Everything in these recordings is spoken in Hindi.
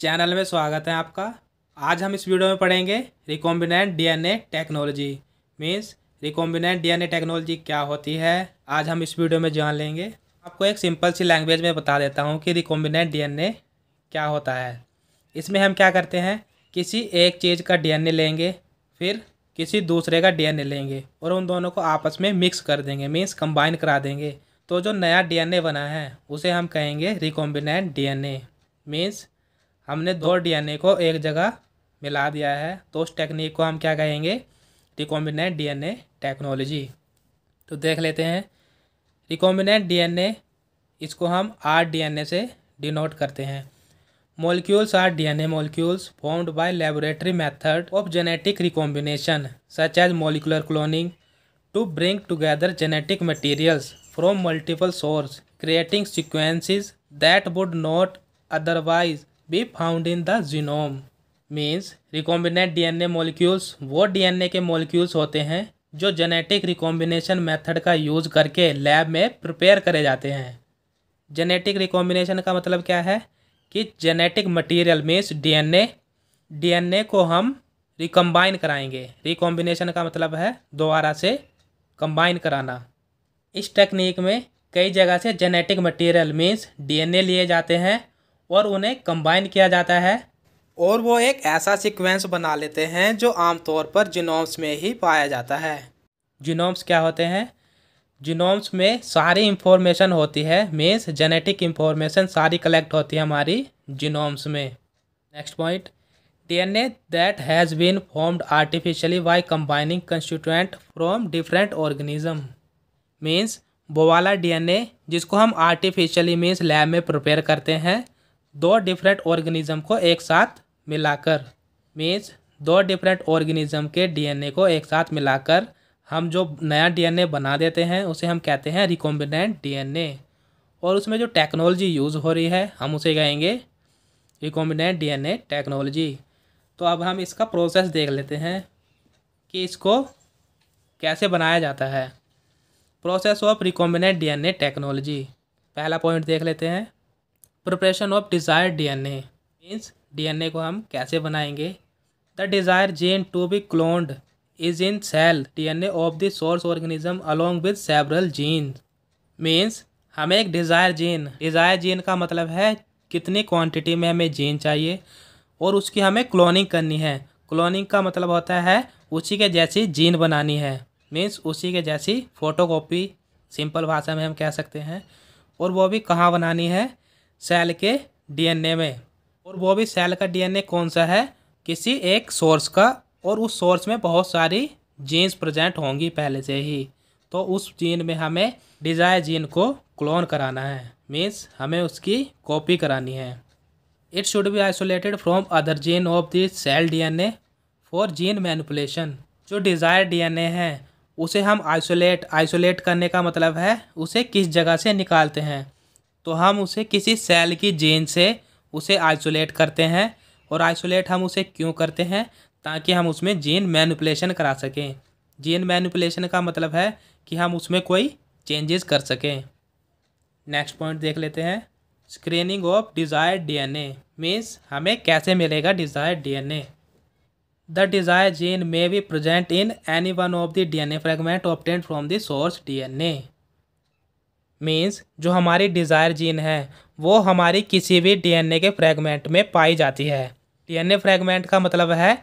चैनल में स्वागत है आपका आज हम इस वीडियो में पढ़ेंगे recombinant DNA technology means recombinant DNA technology क्या होती है आज हम इस वीडियो में जान लेंगे आपको एक सिंपल सी लैंग्वेज में बता देता हूँ कि रिकॉम्बिनेंट डीएनए क्या होता है इसमें हम क्या करते हैं किसी एक चीज़ का डी लेंगे फिर किसी दूसरे का डी लेंगे और उन दोनों को आपस में मिक्स कर देंगे मीन्स कंबाइन करा देंगे तो जो नया डी बना है उसे हम कहेंगे रिकॉम्बिनेंट ए मीन्स हमने दो डीएनए को एक जगह मिला दिया है तो उस टेक्निक को हम क्या कहेंगे रिकॉम्बिनेंट डीएनए टेक्नोलॉजी तो देख लेते हैं रिकॉम्बिनेंट डीएनए इसको हम आर डीएनए से डिनोट करते हैं molecules are DNA molecules formed by laboratory method of genetic recombination such as molecular cloning to bring together genetic materials from multiple source creating sequences that would not otherwise be found in the genome means recombinant D N A molecules वो डी एन ए के मोलिक्यूल्स होते हैं जो जेनेटिक रिकॉम्बिनेशन मैथड का यूज़ करके लैब में प्रिपेयर करे जाते हैं जेनेटिक रिकॉम्बिनेशन का मतलब क्या है कि genetic material means D D N A N A को हम रिकम्बाइन कराएंगे रिकॉम्बिनेशन का मतलब है दोबारा से कम्बाइन कराना इस टेक्निक में कई जगह से genetic material means D DNA लिए जाते हैं और उन्हें कंबाइन किया जाता है और वो एक ऐसा सीक्वेंस बना लेते हैं जो आमतौर पर जिनोम्स में ही पाया जाता है जिनोम्स क्या होते हैं जिनोम्स में सारी इंफॉर्मेशन होती है मीन्स जेनेटिक इंफॉर्मेशन सारी कलेक्ट होती है हमारी जिनोम्स में next point DNA that has been formed artificially by combining constituent from different organism means वो वाला डीएनए जिसको हम आर्टिफिशियली मीन्स लैब में प्रिपेयर करते हैं दो डिफरेंट ऑर्गेनिज्म को एक साथ मिलाकर मीन्स दो डिफरेंट ऑर्गेनिज्म के डीएनए को एक साथ मिलाकर हम जो नया डीएनए बना देते हैं उसे हम कहते हैं रिकॉम्बिनेंट डीएनए और उसमें जो टेक्नोलॉजी यूज़ हो रही है हम उसे कहेंगे रिकॉम्बिनेंट डीएनए टेक्नोलॉजी तो अब हम इसका प्रोसेस देख लेते हैं कि इसको कैसे बनाया जाता है process of recombinant DNA technology पहला पॉइंट देख लेते हैं preparation of desire DNA means DNA को हम कैसे बनाएंगे the desire gene to be cloned is in cell DNA of the source organism along with several gene means हमें एक डिज़ायर जीन डिज़ायर जीन का मतलब है कितनी क्वांटिटी में हमें जीन चाहिए और उसकी हमें क्लोनिंग करनी है क्लोनिंग का मतलब होता है उसी के जैसी जीन बनानी है मीन्स उसी के जैसी फ़ोटोकॉपी सिंपल भाषा में हम कह सकते हैं और वो भी कहाँ बनानी है सेल के डीएनए में और वो भी सेल का डीएनए कौन सा है किसी एक सोर्स का और उस सोर्स में बहुत सारी जीन्स प्रेजेंट होंगी पहले से ही तो उस जीन में हमें डिजायर जीन को क्लोन कराना है मीन्स हमें उसकी कॉपी करानी है it should be isolated from other gene of the cell DNA for gene manipulation जो डिज़ायर डीएनए है उसे हम आइसोलेट आइसोलेट करने का मतलब है उसे किस जगह से निकालते हैं तो हम उसे किसी सेल की जेन से उसे आइसोलेट करते हैं और आइसोलेट हम उसे क्यों करते हैं ताकि हम उसमें जीन मैनुपलेशन करा सकें जीन मैनुपलेशन का मतलब है कि हम उसमें कोई चेंजेस कर सकें नेक्स्ट पॉइंट देख लेते हैं screening of desired DNA means हमें कैसे मिलेगा desired DNA the desire gene may be present in any one of the DNA fragment obtained from the source DNA means जो हमारी डिज़ायर जीन है वो हमारी किसी भी डीएनए के फ्रेगमेंट में पाई जाती है डीएनए फ्रेगमेंट का मतलब है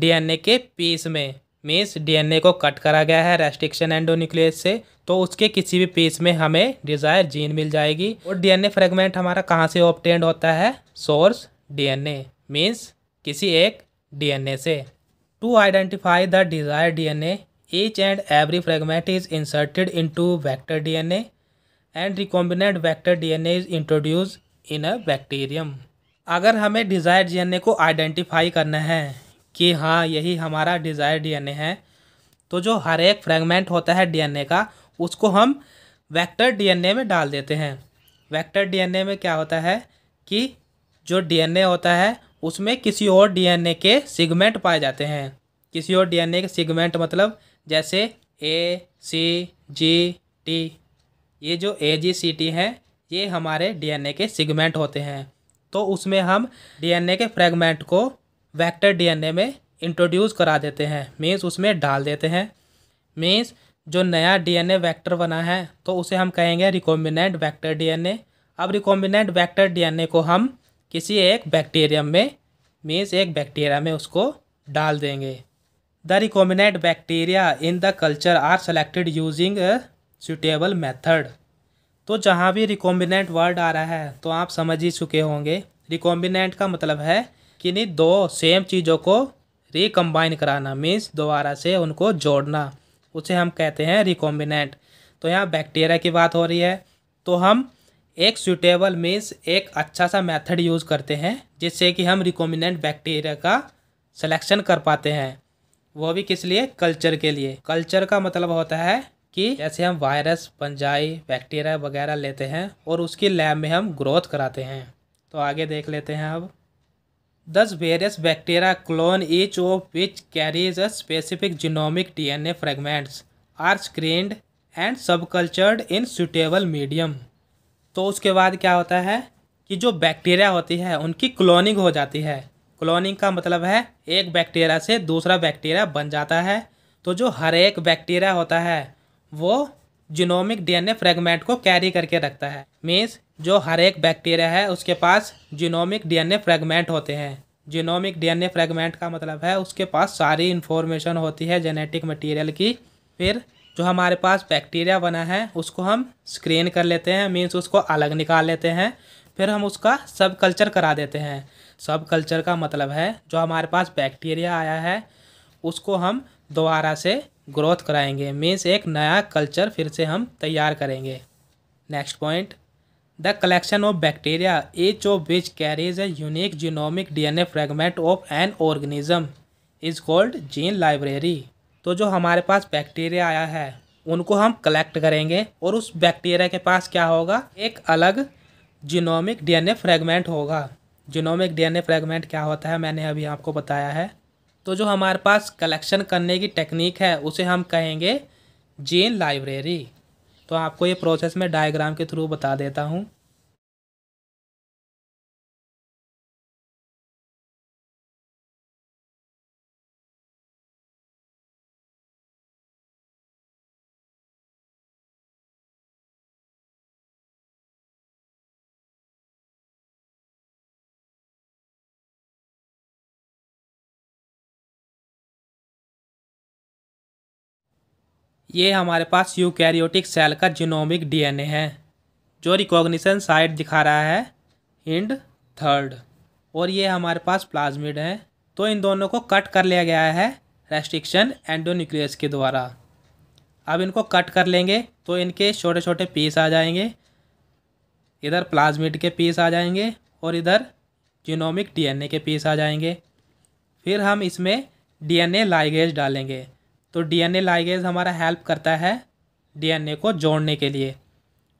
डीएनए के पीस में मीन्स डीएनए को कट करा गया है रेस्ट्रिक्शन एंडोन्यूक्लियस से तो उसके किसी भी पीस में हमें डिज़ायर जीन मिल जाएगी और डीएनए फ्रेगमेंट हमारा कहाँ से ऑप्टेंड होता है सोर्स डीएनए मीन्स किसी एक डीएनए से to identify the desire DNA each and every fragment is inserted into vector DNA and recombinant vector D N is introduce in a bacterium अगर हमें डिज़ायर ए को आइडेंटिफाई करना है कि हाँ यही हमारा डिज़ायर ए है तो जो हर एक फ्रेगमेंट होता है ए का उसको हम एन ए में डाल देते हैं एन ए में क्या होता है कि जो ए होता है उसमें किसी और ए के सिगमेंट पाए जाते हैं किसी और ए के सिगमेंट मतलब जैसे ए सी जी टी ये जो ए जी सी टी हैं ये हमारे डीएनए के सिगमेंट होते हैं तो उसमें हम डीएनए के फ्रेगमेंट को एन डीएनए में इंट्रोड्यूस करा देते हैं मीन्स उसमें डाल देते हैं मीन्स जो नया डीएनए वेक्टर बना है तो उसे हम कहेंगे रिकॉम्बिनेंट वेक्टर डीएनए अब रिकॉम्बिनेंट वेक्टर डीएनए को हम किसी एक बैक्टीरियम में मीन्स एक बैक्टीरिया में उसको डाल देंगे the recombinant bacteria in the culture are selected using suitable method तो जहाँ भी रिकॉम्बिनेंट वर्ड आ रहा है तो आप समझ ही चुके होंगे रिकॉम्बिनेंट का मतलब है कि नहीं दो सेम चीज़ों को रिकम्बाइन कराना मीन्स दोबारा से उनको जोड़ना उसे हम कहते हैं रिकॉम्बिनेंट तो यहाँ बैक्टीरिया की बात हो रही है तो हम एक सूटेबल मीन्स एक अच्छा सा मेथड यूज़ करते हैं जिससे कि हम रिकॉम्बिनेंट बैक्टीरिया का सिलेक्शन कर पाते हैं वो भी किस लिए कल्चर के लिए कल्चर का मतलब होता है कि जैसे हम वायरस पंजाई बैक्टीरिया वगैरह लेते हैं और उसकी लैब में हम ग्रोथ कराते हैं तो आगे देख लेते हैं अब दस various bacteria clone each of which carries a specific genomic DNA fragments are screened and sub cultured in suitable medium तो उसके बाद क्या होता है कि जो बैक्टीरिया होती है उनकी क्लोनिंग हो जाती है क्लोनिंग का मतलब है एक बैक्टीरिया से दूसरा बैक्टीरिया बन जाता है तो जो हर एक बैक्टीरिया होता है वो जीनोमिक डीएनए फ्रेगमेंट को कैरी करके रखता है मीन्स जो हर एक बैक्टीरिया है उसके पास जीनोमिक डीएनए फ्रेगमेंट होते हैं जीनोमिक डीएनए फ्रेगमेंट का मतलब है उसके पास सारी इन्फॉर्मेशन होती है जेनेटिक मटीरियल की फिर जो हमारे पास बैक्टीरिया बना है उसको हम स्क्रीन कर लेते हैं मीन्स उसको अलग निकाल लेते हैं फिर हम उसका सब कल्चर करा देते हैं सब कल्चर का मतलब है जो हमारे पास बैक्टीरिया आया है उसको हम दोबारा से ग्रोथ कराएंगे मीन्स एक नया कल्चर फिर से हम तैयार करेंगे next point the collection of bacteria each of which carries a unique genomic DNA fragment of an organism is called gene library तो जो हमारे पास बैक्टीरिया आया है उनको हम कलेक्ट करेंगे और उस बैक्टीरिया के पास क्या होगा एक अलग जीनोमिक डीएनए फ्रेगमेंट होगा जीनोमिक डीएनए फ्रेगमेंट क्या होता है मैंने अभी आपको बताया है तो जो हमारे पास कलेक्शन करने की टेक्निक है उसे हम कहेंगे जेन लाइब्रेरी तो आपको ये प्रोसेस मैं डायग्राम के थ्रू बता देता हूँ ये हमारे पास यूकैरियोटिक सेल का जिनोमिक डीएनए है जो रिकॉग्निशन साइट दिखा रहा है हिंड थर्ड और ये हमारे पास प्लाज्मिड है तो इन दोनों को कट कर लिया गया है रेस्ट्रिक्शन एंडोन्यूक्लियस के द्वारा अब इनको कट कर लेंगे तो इनके छोटे छोटे पीस आ जाएंगे इधर प्लाज्मिड के पीस आ जाएंगे और इधर जीनोमिक डीएनए के पीस आ जाएंगे फिर हम इसमें डीएनए लाइगेज डालेंगे तो डीएनए लाइगेज हमारा हेल्प करता है डीएनए को जोड़ने के लिए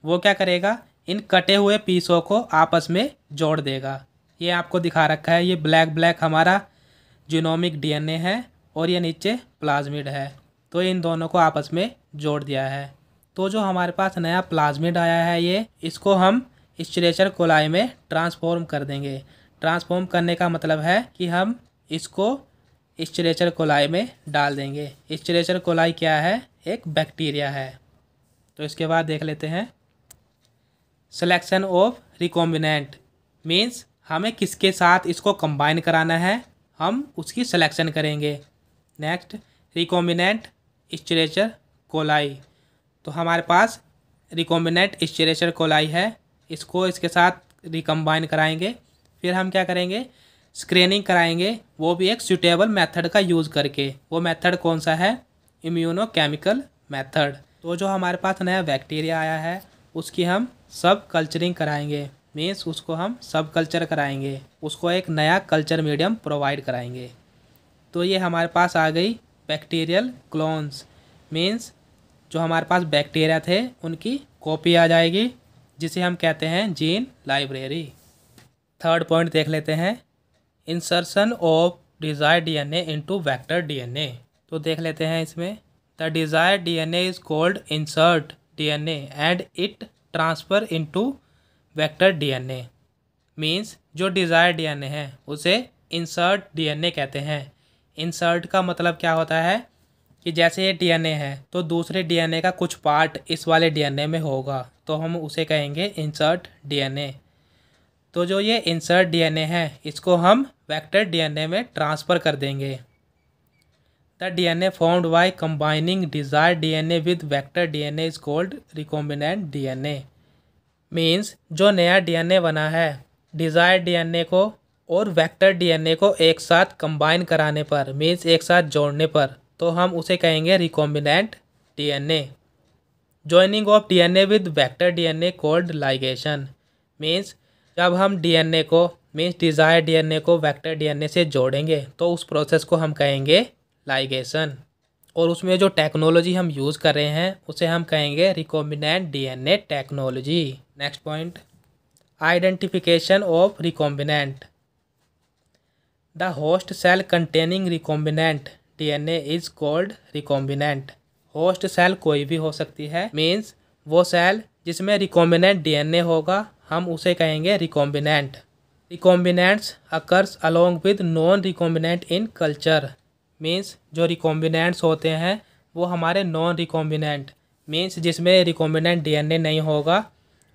वो क्या करेगा इन कटे हुए पीसों को आपस में जोड़ देगा ये आपको दिखा रखा है ये ब्लैक ब्लैक हमारा जीनोमिक डीएनए है और ये नीचे प्लाज्मिड है तो इन दोनों को आपस में जोड़ दिया है तो जो हमारे पास नया प्लाज्मिड आया है ये इसको हम स्ट्रेचर कोलाई में ट्रांसफॉर्म कर देंगे ट्रांसफॉर्म करने का मतलब है कि हम इसको स्ट्रेचर कोलाई में डाल देंगे स्ट्रेचर कोलाई क्या है एक बैक्टीरिया है तो इसके बाद देख लेते हैं सिलेक्शन ऑफ रिकॉम्बिनेंट मीन्स हमें किसके साथ इसको कंबाइन कराना है हम उसकी सिलेक्शन करेंगे नेक्स्ट रिकॉम्बिनेंट स्ट्रेचर कोलाई तो हमारे पास रिकॉम्बिनेंट स्ट्रेचर कोलाई है इसको इसके साथ रिकम्बाइन कराएंगे फिर हम क्या करेंगे स्क्रीनिंग कराएंगे वो भी एक सूटेबल मेथड का यूज़ करके वो मेथड कौन सा है इम्यूनोकेमिकल मेथड तो जो हमारे पास नया बैक्टीरिया आया है उसकी हम सब कल्चरिंग कराएंगे मीन्स उसको हम सब कल्चर कराएंगे उसको एक नया कल्चर मीडियम प्रोवाइड कराएंगे तो ये हमारे पास आ गई बैक्टीरियल क्लोन्स मीन्स जो हमारे पास बैक्टीरिया थे उनकी कॉपी आ जाएगी जिसे हम कहते हैं जीन लाइब्रेरी थर्ड पॉइंट देख लेते हैं insertion of desire D N A into vector D N A तो देख लेते हैं इसमें the desire D N A is called insert D N A and it transfer into vector D N A means जो डिज़ायर डी एन ए है उसे इंसर्ट डी एन ए कहते हैं इंसर्ट का मतलब क्या होता है कि जैसे ये डीएनए है तो दूसरे डीएनए का कुछ पार्ट इस वाले डीएनए में होगा तो हम उसे कहेंगे इंसर्ट डीएनए तो जो ये इंसर्ट डीएनए है इसको हम वेक्टर डीएनए में ट्रांसफ़र कर देंगे the DNA found by combining desire DNA with vector DNA is called recombinant DNA means जो नया डीएनए बना है डिजायर डीएनए को और वेक्टर डीएनए को एक साथ कंबाइन कराने पर मीन्स एक साथ जोड़ने पर तो हम उसे कहेंगे recombinant DNA joining of DNA with vector DNA called ligation means जब हम डीएनए को मीन्स डिज़ायर डीएनए को वेक्टर डीएनए से जोड़ेंगे तो उस प्रोसेस को हम कहेंगे लाइगेशन और उसमें जो टेक्नोलॉजी हम यूज़ कर रहे हैं उसे हम कहेंगे recombinant DNA technology next point identification of recombinant the host cell containing recombinant DNA is called recombinant host cell कोई भी हो सकती है मीन्स वो सेल जिसमें रिकॉम्बिनेंट डीएनए होगा हम उसे कहेंगे recombinant recombinants occurs along with non recombinant in culture means जो रिकॉम्बिनेंट्स होते हैं वो हमारे नॉन रिकॉम्बिनेंट मीन्स जिसमें रिकॉम्बिनेंट डीएनए नहीं होगा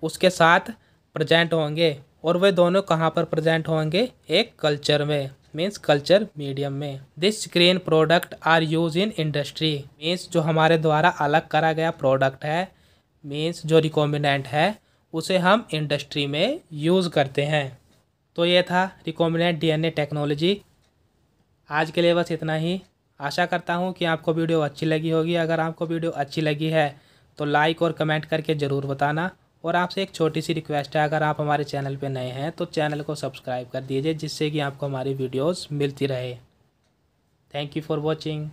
उसके साथ प्रजेंट होंगे और वे दोनों कहाँ पर प्रजेंट होंगे एक कल्चर में मीन्स कल्चर मीडियम में this screen product are use in industry means जो हमारे द्वारा अलग करा गया प्रोडक्ट है मीन्स जो रिकॉम्बिनेंट है उसे हम इंडस्ट्री में यूज़ करते हैं तो ये था रिकॉम्बिनेंट डीएनए टेक्नोलॉजी आज के लिए बस इतना ही आशा करता हूँ कि आपको वीडियो अच्छी लगी होगी अगर आपको वीडियो अच्छी लगी है तो लाइक और कमेंट करके ज़रूर बताना और आपसे एक छोटी सी रिक्वेस्ट है अगर आप हमारे चैनल पर नए हैं तो चैनल को सब्सक्राइब कर दीजिए जिससे कि आपको हमारी वीडियोज़ मिलती रहे थैंक यू फॉर वॉचिंग